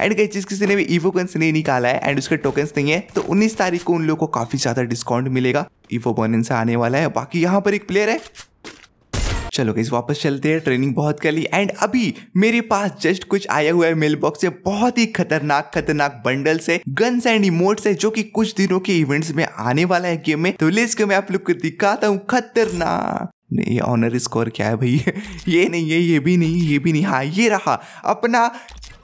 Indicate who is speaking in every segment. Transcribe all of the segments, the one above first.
Speaker 1: And कई चीज़ किसी ने भी कंस नहीं निकाला है एंड उसके टोकन्स नहीं है तो उन्नीस तारीख को उन लोगों को काफ़ी ज़्यादा डिस्काउंट मिलेगा इवो बर्निन से आने वाला है बाकी यहाँ पर एक प्लेयर है चलो गई वापस चलते हैं ट्रेनिंग बहुत कर ली एंड अभी मेरे पास जस्ट कुछ आया हुआ है मेल बॉक्स से बहुत ही खतरनाक खतरनाक बंडल से गन्स एंड इमोट से जो कि कुछ दिनों के इवेंट्स में आने वाला है गेम में तो लेस के मैं आप लोग को दिखाता हूँ खतरनाक नहीं ऑनर स्कोर क्या है भाई ये नहीं है ये भी नहीं ये भी नहीं हाँ ये रहा अपना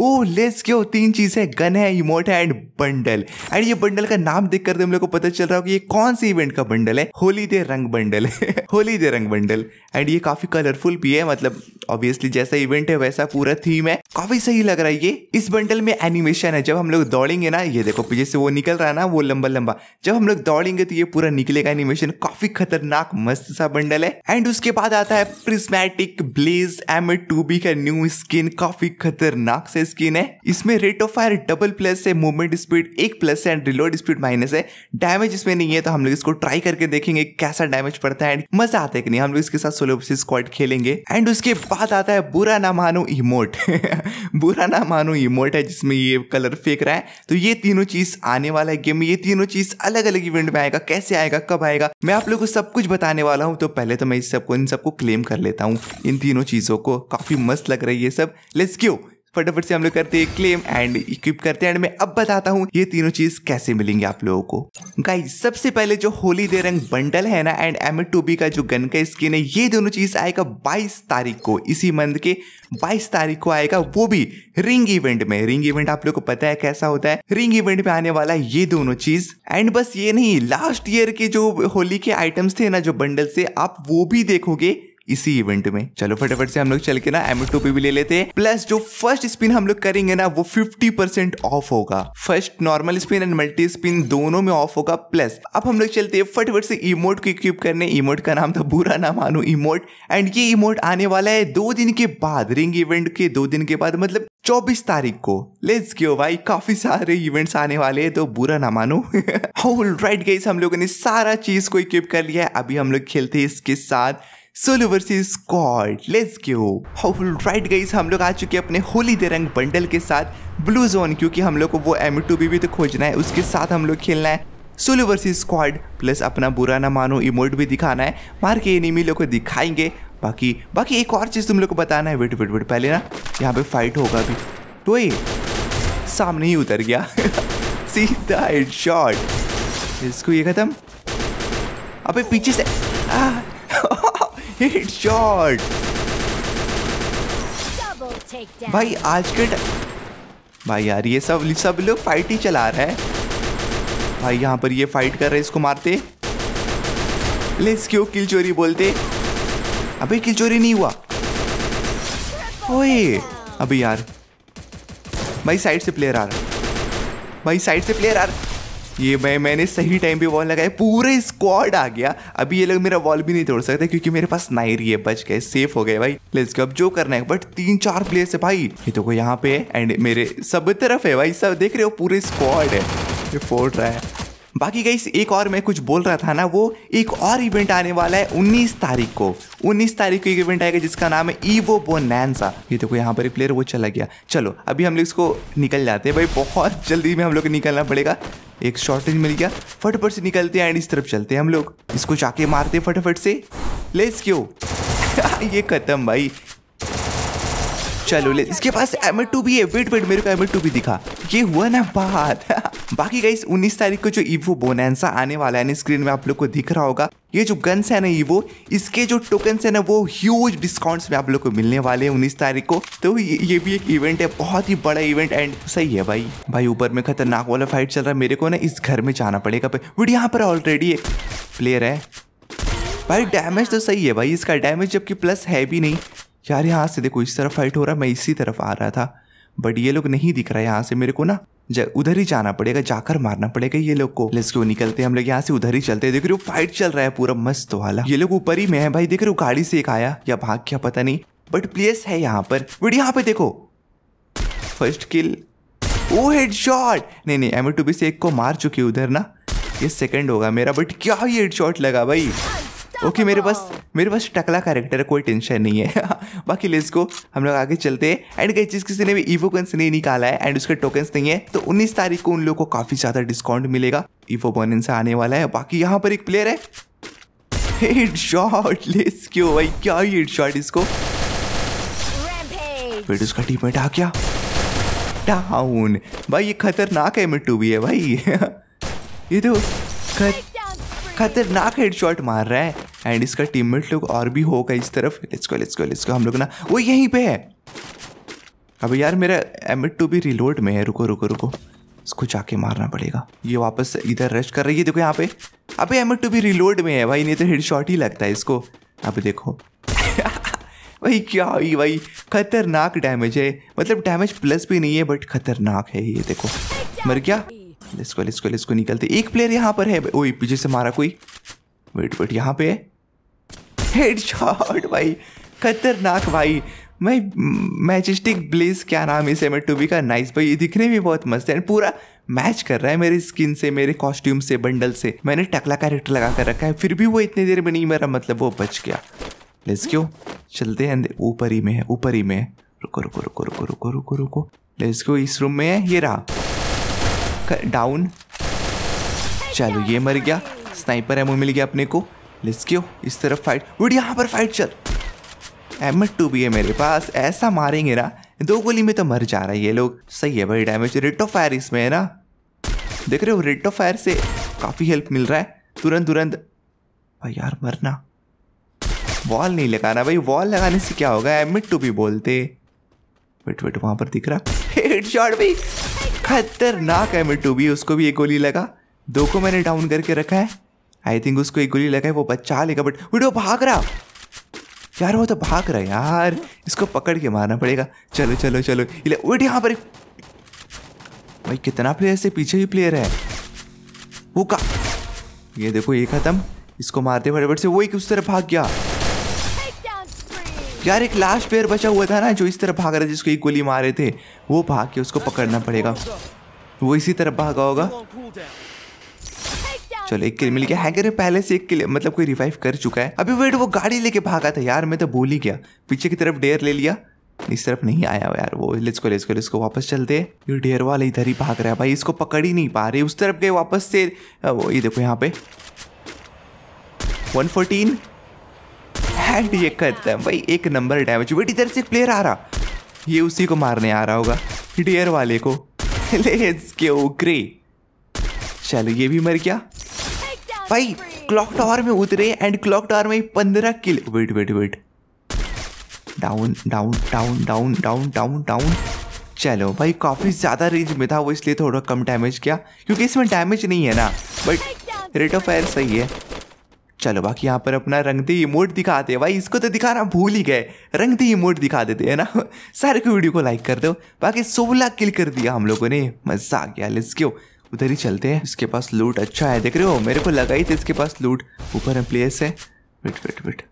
Speaker 1: ओ लेट्स गो तीन चीज़ है गन है इमोट है एंड बंडल एंड ये बंडल का नाम देख कर तो हम लोग को पता चल रहा हो कि ये कौन से इवेंट का बंडल है होली दे रंग बंडल है होली दे रंग बंडल एंड ये काफी कलरफुल भी है मतलब ऑब्वियसली जैसा इवेंट है वैसा पूरा थीम है काफी सही लग रहा है ये इस बंडल में एनिमेशन है जब हम लोग दौड़ेंगे ना ये देखो पीछे से वो निकल रहा है ना वो लंबा लंबा जब हम लोग दौड़ेंगे तो ये पूरा निकलेगा एनिमेशन काफी खतरनाक मस्त सा बंडल है एंड उसके बाद आता है प्रिस्मैटिक ब्लेज एम टू का न्यू स्किन काफी खतरनाक से स्किन है इसमें rate of fire double plus है मूवमेंट स्पीड एक प्लस है एंड रिलोड स्पीड माइनस है डैमेज इसमें नहीं है तो हम लोग इसको ट्राई करके देखेंगे कैसा डैमेज पड़ता है एंड मजा आता है कि नहीं हम लोग इसके साथ सोलो स्क्वाड खेलेंगे एंड उसके बाद आता है बुरा ना मानो इमोट बुरा ना मानो इमोट है जिसमें ये कलर फेंक रहा है तो ये तीनों चीज आने वाला है गेम में ये तीनों चीज अलग अलग इवेंट में आएगा कैसे आएगा कब आएगा मैं आप लोग को सब कुछ बताने वाला हूँ तो पहले तो मैं इस सबको इन सबको क्लेम कर लेता हूँ इन तीनों चीजों को काफी मस्त लग रही है सब लेट्स क्यों फटाफट से हम लोग करते हैं क्लेम एंड इक्विप करते हैं एंड मैं अब बताता हूँ ये तीनों चीज कैसे मिलेंगे आप लोगों को गाइस सबसे पहले जो होली दे रंग बंडल है ना एंड एम का जो गन का स्किन है ये दोनों चीज आएगा बाईस तारीख को इसी मंथ के बाईस तारीख को आएगा वो भी रिंग इवेंट में रिंग इवेंट आप लोग को पता है कैसा होता है रिंग इवेंट में आने वाला ये दोनों चीज एंड बस ये नहीं लास्ट ईयर के जो होली के आइटम्स थे ना जो बंडल से आप वो भी देखोगे इसी इवेंट में चलो फटाफट से हम लोग चल के ना एमो टोपी भी ले लेते हैं प्लस जो फर्स्ट स्पिन हम लोग करेंगे ना वो फिफ्टी परसेंट ऑफ होगा first normal spin and multi spin दोनों में ऑफ होगा प्लस अब हम लोग चलते हैं फटाफट से इमोट को इक्विप करने इमोट का नाम था बुरा ना मानो इमोट एंड ये इमोट आने वाला है दो दिन के बाद रिंग इवेंट के दो दिन के बाद मतलब चौबीस तारीख को लेट्स गो भाई काफी सारे इवेंट्स आने वाले हैं तो बुरा ना मानो होल राइट गई हम लोगों ने सारा चीज को इक्विप कर लिया है अभी हम लोग खेलते हैं इसके साथ solo versus squad let's go right guys हम लोग आ चुके हैं अपने होली दे रंग बंडल के साथ ब्लू जोन क्योंकि हम लोग को वो एम टू भी तो खोजना है उसके साथ हम लोग खेलना है सोलो वर्सेस स्क्वाड प्लस अपना बुरा ना मानो इमोट भी दिखाना है मार के एनिमी लोग को दिखाएंगे बाकी बाकी एक और चीज़ तुम लोग को बताना है वेट वेट वेट पहले ना यहाँ पे फाइट होगा अभी तो ये सामने ही उतर गया सीधा हेड शॉट इसको ये खत्म अबे पीछे से आ, हेडशॉट भाई आज के भाई यार ये सब सब लोग फाइट ही चला रहा है भाई यहाँ पर ये फाइट कर रहे इसको मारते लेट्स क्यों किल चोरी बोलते अबे किल चोरी नहीं हुआ ओए अबे यार भाई साइड से प्लेयर आ रहा भाई साइड से प्लेयर आ रहा ये मैं मैंने सही टाइम पे वॉल लगाया पूरे स्क्वाड आ गया अभी ये लोग मेरा वॉल भी नहीं तोड़ सकते क्योंकि मेरे पास नाइर ये बच गए सेफ हो गए भाई लेट्स गो अब जो करना है बट तीन चार प्लेयर्स है भाई ये तो यहाँ पे एंड मेरे सब तरफ है भाई सब देख रहे हो पूरे स्क्वाड है ये फोड़ रहा है बाकी गई एक और मैं कुछ बोल रहा था ना वो एक और इवेंट आने वाला है 19 तारीख को 19 तारीख को एक इवेंट आएगा जिसका नाम है ईवो बोनैनसा ये देखो यहाँ पर एक प्लेयर वो चला गया चलो अभी हम लोग इसको निकल जाते हैं भाई बहुत जल्दी में हम लोग को निकलना पड़ेगा एक शॉर्टेज मिल गया फटाफट से निकलते हैं एंड इस तरफ चलते हैं हम लोग इसको चाके मारते फटाफट से लेट्स क्यों ये खत्म भाई चलो ले इसके पास एम टू भी है वेट वेट मेरे को एम भी दिखा ये हुआ ना बात बाकी गई उन्नीस तारीख को जो ईवो बोनेसा आने वाला है ना स्क्रीन में आप लोग को दिख रहा होगा ये जो गन्स है ना ईवो इसके जो टोकन है ना वो ह्यूज डिस्काउंट्स में आप लोग को मिलने वाले हैं उन्नीस तारीख को तो ये, ये भी एक इवेंट है बहुत ही बड़ा इवेंट एंड सही है भाई भाई ऊपर में खतरनाक वाला फाइट चल रहा है मेरे को ना इस घर में जाना पड़ेगा बट यहाँ पर ऑलरेडी एक प्लेयर है भाई डैमेज तो सही है भाई इसका डैमेज जबकि प्लस है भी नहीं यार यहाँ से देखो इस तरफ फाइट हो रहा है मैं इसी तरफ आ रहा था बट ये लोग नहीं दिख रहा है यहाँ से मेरे को ना उधर ही जाना पड़ेगा जाकर मारना पड़ेगा ये लोग को लेट्स गो निकलते हैं हम लोग यहाँ से उधर ही चलते हैं देख रहे हो फाइट चल रहा है पूरा मस्त वाला ये लोग ऊपर ही में है भाई देख रहे हो गाड़ी से एक आया या भाग क्या पता नहीं बट प्लेस है यहाँ पर बट यहाँ पे देखो first kill oh head shot नहीं नहीं एम टू बी से एक को मार चुकी उधर ना ये सेकंड होगा मेरा बट क्या हेड शॉट लगा भाई अच्छा, ओके मेरे पास हाँ। मेरे पास टकला कैरेक्टर है कोई टेंशन नहीं है बाकी लेट्स को हम लोग आगे चलते हैं एंड कई चीज़ किसी ने भी ईवोकन्स नहीं निकाला है एंड उसके टोकन्स नहीं है तो उन्नीस तारीख को उन लोगों को काफ़ी ज़्यादा डिस्काउंट मिलेगा ईवो बर्निन से आने वाला है बाकी यहाँ पर एक प्लेयर है हेड शॉट लेस क्यों भाई क्या हेड शॉट इसको फिर उसका में आ क्या डाउन भाई ये खतरनाक है मिट्टू भी है भाई ये तो खत खतरनाक हेडशॉट मार रहा है एंड इसका टीममेट लोग और भी होगा इस तरफ let's go let's go let's go हम लोग ना वो यहीं पे है अब यार मेरा एम टू भी रिलोड में है रुको रुको रुको इसको जाके मारना पड़ेगा ये वापस इधर रश कर रही है देखो यहाँ पे अबे एम टू भी रिलोड में है भाई नहीं तो हेडशॉट ही लगता है इसको अब देखो भाई क्या हुई भाई खतरनाक डैमेज है मतलब डैमेज प्लस भी नहीं है बट खतरनाक है ये देखो मर गया इसको इसको इसको निकलते एक प्लेयर यहाँ पर है ओए पीछे से मारा कोई वेट वेट यहाँ पे हेडशॉट भाई खतरनाक भाई मैं मैजिस्टिक ब्लेस क्या नाम इसे मैं टूबी का नाइस भाई ये दिखने में बहुत मस्त है पूरा मैच कर रहा है मेरे स्किन से मेरे कॉस्ट्यूम से बंडल से मैंने टकला कैरेक्टर लगा कर रखा है फिर भी वो इतने देर में नहीं मेरा मतलब वो बच गया लेट्स क्यों चलते हैं ऊपर ही में है ऊपर ही में है रुको रुको रुको रुको रुको रुको रुको लेट्स क्यों इस रूम में है ये रहा डाउन चलो ये मर गया स्नाइपर एमो मिल गया अपने को लेट्स गो इस तरफ फाइट वुड यहाँ पर फाइट चल एम टू भी है मेरे पास ऐसा मारेंगे ना दो गोली में तो मर जा रहा है ये लोग सही है भाई डैमेज रेट ऑफ फायर इसमें है ना देख रहे हो रेट ऑफ फायर से काफ़ी हेल्प मिल रहा है तुरंत तुरंत भाई यार मरना वॉल नहीं लगाना भाई वॉल लगाने से क्या होगा एम टू भी बोलते वेट वेट वहां पर दिख रहा हेडशॉट भी खतरनाक है मिट्टू भी उसको भी एक गोली लगा दो को मैंने डाउन करके रखा है आई थिंक उसको एक गोली लगा है वो बचा लेगा बट वीडियो भाग रहा यार वो तो भाग रहा है यार इसको पकड़ के मारना पड़ेगा चलो चलो चलो वेट यहाँ पर भाई कितना प्लेयर से पीछे भी प्लेयर है वो का ये देखो ये खत्म इसको मारते फटाफट से वो एक उस तरफ भाग गया यार एक लास्ट प्लेयर बचा हुआ था ना जो इस तरफ भाग रहा था जिसको एक गोली मारे थे वो भाग के उसको पकड़ना पड़ेगा वो इसी तरफ भागा होगा चलो एक किल मिल गया है पहले से एक किल मतलब कोई रिवाइव कर चुका है अभी वेट वो गाड़ी लेके भागा था यार मैं तो भूल ही गया पीछे की तरफ डेयर ले लिया इस तरफ नहीं आया यार वो लेट्स को लेट्स को लेट्स को वापस चलते ये डेयर वाले इधर ही भाग रहा है भाई इसको पकड़ ही नहीं पा रहे उस तरफ गए वापस से वो ये देखो यहाँ पे 114 हैंड ये करता है भाई एक नंबर डैमेज वेट इधर से प्लेयर आ रहा ये उसी को मारने आ रहा होगा डियर वाले को लेट्स गो ग्रे चलो ये भी मर गया भाई क्लॉक टावर में उतरे एंड क्लॉक टावर में पंद्रह kill wait wait wait down down down down down down down चलो भाई काफ़ी ज़्यादा रेंज में था वो इसलिए थोड़ा कम डैमेज किया क्योंकि इसमें डैमेज नहीं है ना बट रेट ऑफ फायर सही है चलो बाकी यहाँ पर अपना रंग दे इमोट दिखाते हैं भाई इसको तो दिखाना भूल ही गए रंग दे इमोट दिखा देते हैं ना सारे को वीडियो को लाइक कर दो बाकी सोलह किल कर दिया हम लोगों ने मज़ा आ गया लेट्स क्यों उधर ही चलते हैं इसके पास लूट अच्छा है देख रहे हो मेरे को लगा ही थे इसके पास लूट ऊपर प्लेस है वेट वेट वेट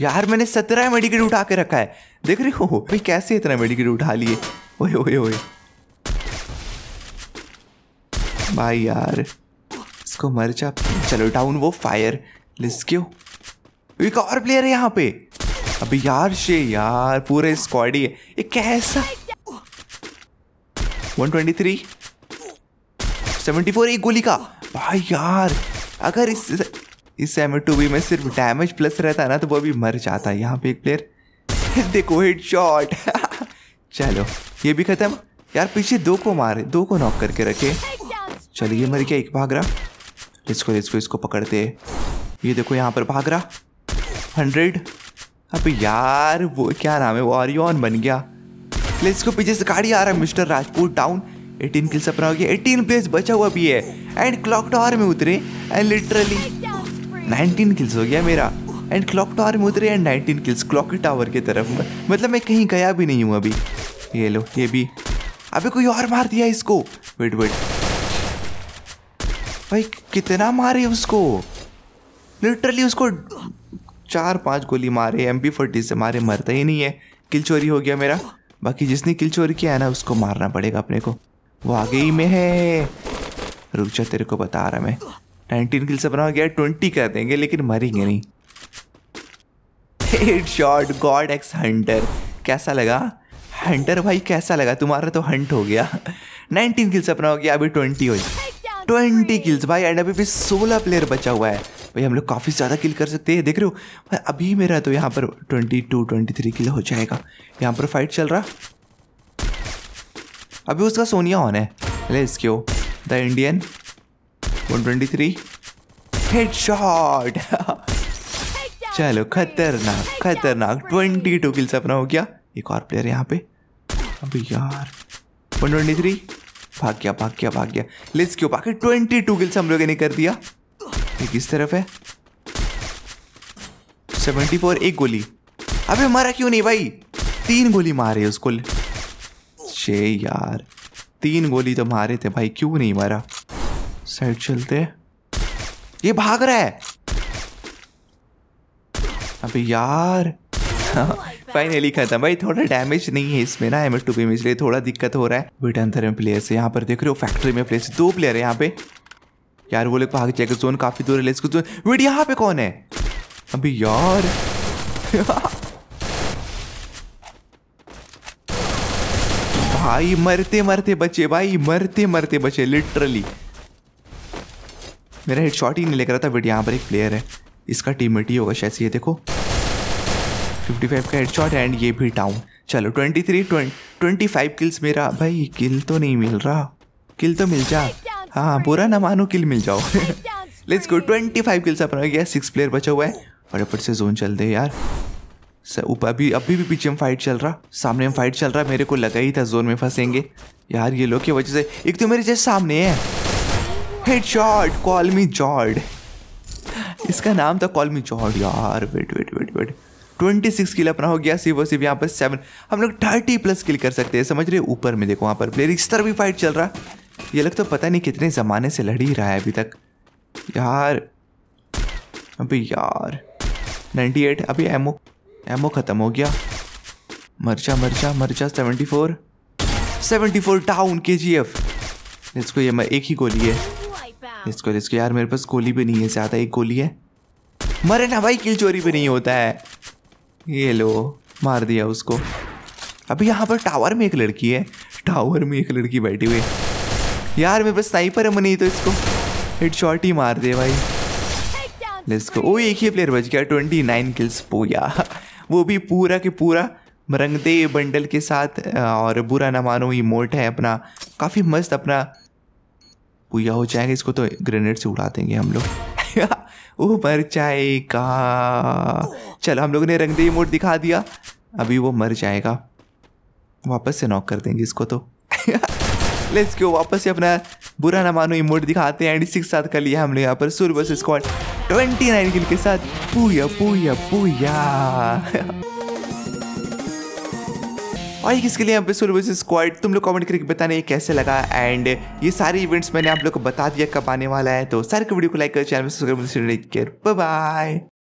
Speaker 1: यार मैंने सत्रह मेडिकेट उठा के रखा है देख रहे हो भाई कैसे इतना मेडिकेट उठा लिए ओए ओए ओए भाई यार इसको मर जा चलो डाउन वो फायर क्यों एक और प्लेयर है यहाँ पे अबे यार शे यार पूरे स्क्वाडी है ये कैसा 123 74 एक गोली का भाई यार अगर इस इस एम टू बी में सिर्फ डैमेज प्लस रहता ना तो वो भी मर जाता है यहाँ पे एक प्लेयर देखो हेड शॉट चलो ये भी खत्म यार पीछे दो को मारे दो को नॉक करके रखे चलो ये मर गया एक भाग रहा इसको इसको इसको पकड़ते हैं ये देखो यहाँ पर भाग रहा हंड्रेड अब यार वो क्या नाम है वो ऑरियन बन गया लेट्स को पीछे से गाड़ी आ रहा है मिस्टर राजपूत डाउन 18 किल्स अपना हो गया 18 प्लेस बचा हुआ भी है एंड क्लॉक टावर में उतरे एंड लिटरली 19 किल्स हो गया मेरा एंड क्लॉक टावर में उतरे एंड 19 किल्स क्लॉक टावर की तरफ मतलब मैं कहीं गया भी नहीं हूँ अभी ये लो ये भी अभी कोई और मार दिया इसको वेट वेट भाई कितना मारे उसको लिटरली उसको चार पांच गोली मारे एम पी फोर्टी से मारे मरता ही नहीं है किल चोरी हो गया मेरा बाकी जिसने किल चोरी किया है ना उसको मारना पड़ेगा अपने को वो आगे ही में है रुक जा तेरे को बता रहा मैं नाइनटीन किल से बना गया ट्वेंटी कर देंगे लेकिन मरेंगे नहीं head shot god X hunter कैसा लगा हंटर भाई कैसा लगा तुम्हारा तो हंट हो गया 19 किल्स अपना हो गया अभी 20 हो ट्वेंटी किल्स भाई एंड अभी भी 16 प्लेयर बचा हुआ है भाई हम लोग काफ़ी ज़्यादा किल कर सकते हैं देख रहे हो भाई अभी मेरा तो यहाँ पर twenty two twenty three kill हो जाएगा यहाँ पर फाइट चल रहा अभी उसका सोनिया ऑन है ले इसके the Indian one twenty three head shot चलो खतरनाक खतरनाक ट्वेंटी टू किल्स अपना हो गया एक और प्लेयर यहाँ पे अभी यार वन ट्वेंटी थ्री भाग गया भाग गया भाग गया लिस्ट क्यों बाकी ट्वेंटी टू किल्स हम लोगों ने कर दिया ये किस तरफ है 74 एक गोली अबे मारा क्यों नहीं भाई तीन गोली मारे उसको छे यार तीन गोली तो मारे थे भाई क्यों नहीं मारा साइड चलते ये भाग रहा है अबे यार फाइनली हाँ, खत्म भाई थोड़ा डैमेज नहीं है इसमें ना एम एस टू पी में इसलिए थोड़ा दिक्कत हो रहा है विटन थर्म प्लेयर से यहाँ पर देख रहे हो फैक्ट्री में प्लेयर्स दो प्लेयर है यहाँ पे यार वो लोग भाग जाएंगे जोन काफी दूर है इसको जोन वेट यहाँ पे कौन है अभी यार भाई मरते मरते बचे भाई मरते मरते बचे लिटरली मेरा हेड शॉट ही नहीं लग रहा था बट यहाँ पर एक प्लेयर है इसका टीममेट ही होगा शायद ये देखो 55 का हेड शॉट एंड ये भी डाउन चलो 23 20 25 किल्स मेरा भाई किल तो नहीं मिल रहा किल तो मिल जा हाँ बुरा ना मानो किल मिल जाओ let's go twenty five kills अपन हो गया सिक्स प्लेयर बचा हुआ है फटाफट से जोन चल दे यार सर ऊपर अभी अभी भी पीछे में फाइट चल रहा सामने में फाइट चल रहा मेरे को लगा ही था जोन में फंसेंगे यार ये लोग की वजह से एक तो मेरे जैसे सामने है हेडशॉट कॉल मी जॉर्ड इसका नाम था कॉल मी जॉर्ड यार wait wait wait wait twenty six kill अपना हो गया सिर्फ सिर्फ यहाँ पर सेवन हम लोग थर्टी प्लस किल कर सकते हैं समझ रहे ऊपर में देखो वहाँ पर प्लेयर इस तरह भी फाइट चल रहा ये लग तो पता नहीं कितने ज़माने से लड़ ही रहा है अभी तक यार अभी यार 98 अभी एमओ एमओ ख़त्म हो गया मरचा मर्चा मर्चा 74 74 डाउन के जी एफ इसको ये मैं एक ही गोली है इसको इसको यार मेरे पास गोली भी नहीं है ज़्यादा एक गोली है मरे ना भाई किल चोरी भी नहीं होता है ये लो मार दिया उसको अभी यहाँ पर टावर में एक लड़की है टावर में एक लड़की बैठी हुई है यार मेरे पास स्नाइपर है नहीं तो इसको हिट शॉट ही मार दे भाई लेट्स गो ओ एक ही प्लेयर बच गया ट्वेंटी नाइन किल्स पोया वो भी पूरा के पूरा रंगदे बंडल के साथ और बुरा ना मानो इमोट है अपना काफ़ी मस्त अपना पूया हो जाएगा इसको तो ग्रेनेड से उड़ा देंगे हम लोग ओ मर जाएगा चलो हम लोग ने रंगदे इमोट दिखा दिया अभी वो मर जाएगा वापस से नॉक कर देंगे इसको तो लेट्स गो वापस से अपना बुरा ना मानो इमोट दिखाते हैं एंड सिक्स साथ कर लिया हमने यहाँ पर सूर्य बस स्क्वाड ट्वेंटी नाइन किल के साथ पूया पूया पूया और ये किसके लिए यहाँ पे सुरबस स्क्वाड तुम लोग कमेंट करके बताने ये कैसे लगा एंड ये सारे इवेंट्स मैंने आप लोग को बता दिया कब आने वाला है तो सारे वीडियो को लाइक कर चैनल में सब्सक्राइब बाय